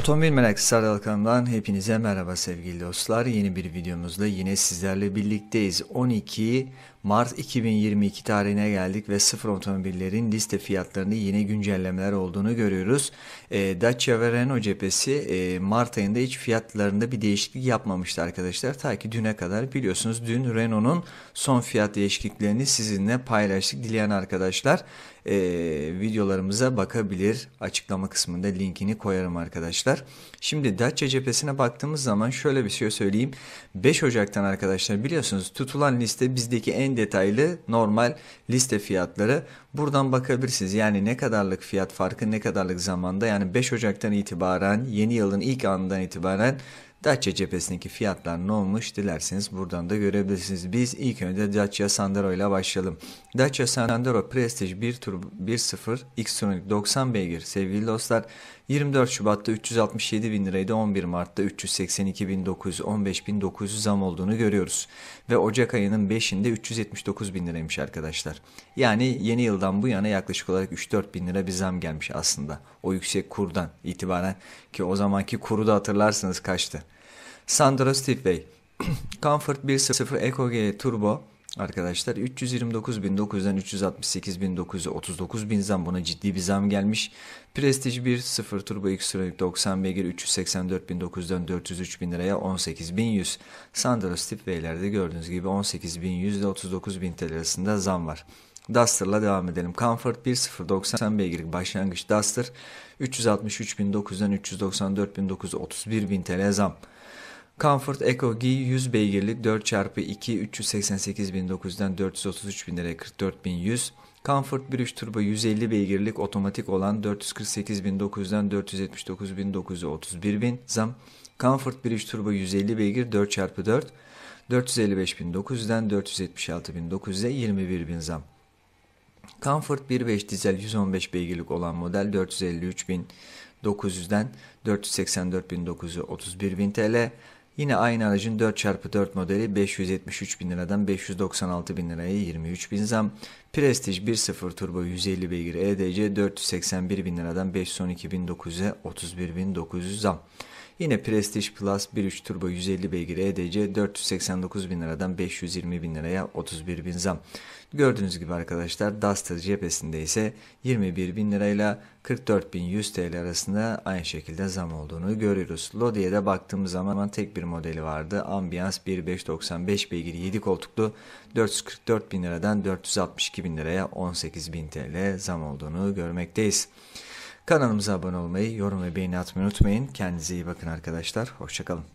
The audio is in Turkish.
Otomobil Melek Dalkan'dan hepinize merhaba sevgili dostlar. Yeni bir videomuzda yine sizlerle birlikteyiz. 12 Mart 2022 tarihine geldik ve sıfır otomobillerin liste fiyatlarında yine güncellemeler olduğunu görüyoruz. E, Dacia ve Renault cephesi e, Mart ayında hiç fiyatlarında bir değişiklik yapmamıştı arkadaşlar. Ta ki düne kadar biliyorsunuz dün Renault'un son fiyat değişikliklerini sizinle paylaştık. Dileyen arkadaşlar e, videolarımıza bakabilir. Açıklama kısmında linkini koyarım arkadaşlar arkadaşlar. Şimdi Dacia cephesine baktığımız zaman şöyle bir şey söyleyeyim. 5 Ocak'tan arkadaşlar biliyorsunuz tutulan liste bizdeki en detaylı normal liste fiyatları. Buradan bakabilirsiniz. Yani ne kadarlık fiyat farkı ne kadarlık zamanda yani 5 Ocak'tan itibaren yeni yılın ilk anından itibaren Dacia cephesindeki fiyatlar ne olmuş dilerseniz buradan da görebilirsiniz. Biz ilk önce Dacia Sandero ile başlayalım. Dacia Sandero Prestige 1 Turbo 1.0 Xtronic 90 beygir sevgili dostlar. 24 Şubat'ta 367 bin liraydı 11 Mart'ta 382 bin 900 bin 900 zam olduğunu görüyoruz. Ve Ocak ayının 5'inde 379 bin liraymış arkadaşlar. Yani yeni yıldan bu yana yaklaşık olarak 3-4 bin lira bir zam gelmiş aslında. O yüksek kurdan itibaren ki o zamanki kuru da hatırlarsınız kaçtı. Sandro Stifley. Comfort 1.0 EcoG Turbo arkadaşlar 329.900'den 368.900'e 39.000 zam buna ciddi bir zam gelmiş. Prestige 1.0 Turbo X-Tronic 90 beygir 384.900'den 403.000 liraya 18.100. Sandro Stifley'lerde gördüğünüz gibi 18.100 ile 39.000 TL arasında zam var. Duster'la devam edelim. Comfort 1.0 90 beygirlik başlangıç Duster 363.900'den 394.900 31.000 TL zam. Comfort Eco G 100 beygirlik 4x2 388.900'den 433.000 liraya 44.100. Comfort 1.3 turbo 150 beygirlik otomatik olan 448.900'den 479.900'e bin zam. Comfort 1.3 turbo 150 beygir 4x4 455.900'den 476.900'e bin zam. Comfort 1.5 dizel 115 beygirlik olan model 453.900'den 484.900'e bin TL. Yine aynı aracın 4x4 modeli 573 bin liradan 596 bin liraya 23 bin zam. Prestige 1.0 turbo 150 beygir EDC 481 bin liradan 512 bin 900'e 31 bin 900 zam. Yine Prestige Plus 1.3 turbo 150 beygir EDC 489 bin liradan 520 bin liraya 31 bin zam. Gördüğünüz gibi arkadaşlar Duster cephesinde ise 21 bin lirayla 44 bin 100 TL arasında aynı şekilde zam olduğunu görüyoruz. Lodi'ye de baktığımız zaman tek bir modeli vardı. Ambiance 1595 beygir 7 koltuklu 444 bin liradan 462 bin liraya 18 bin TL zam olduğunu görmekteyiz. Kanalımıza abone olmayı, yorum ve beğeni atmayı unutmayın. Kendinize iyi bakın arkadaşlar. Hoşçakalın.